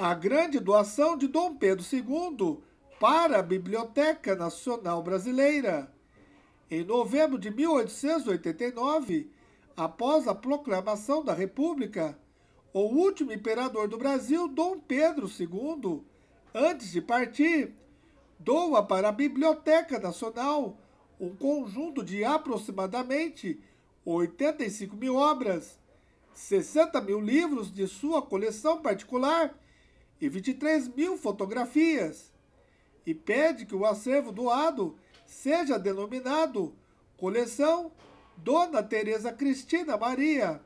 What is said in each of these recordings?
a grande doação de Dom Pedro II para a Biblioteca Nacional Brasileira. Em novembro de 1889, após a proclamação da República, o último imperador do Brasil, Dom Pedro II, antes de partir, doa para a Biblioteca Nacional um conjunto de aproximadamente 85 mil obras, 60 mil livros de sua coleção particular e 23 mil fotografias, e pede que o acervo doado seja denominado Coleção Dona Teresa Cristina Maria,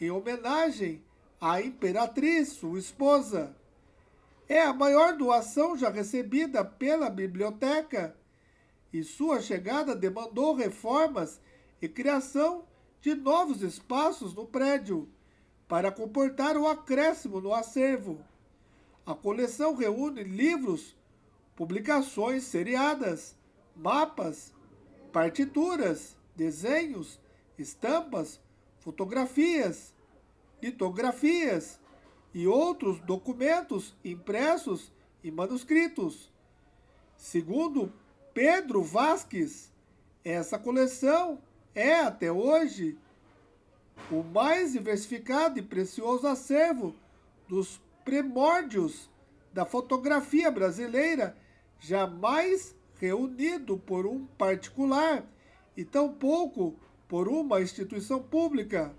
em homenagem à imperatriz, sua esposa. É a maior doação já recebida pela biblioteca e sua chegada demandou reformas e criação de novos espaços no prédio para comportar o acréscimo no acervo. A coleção reúne livros, publicações seriadas, mapas, partituras, desenhos, estampas, fotografias, litografias e outros documentos impressos e manuscritos. Segundo Pedro Vasques, essa coleção é até hoje o mais diversificado e precioso acervo dos primórdios da fotografia brasileira, jamais reunido por um particular e tampouco por uma instituição pública.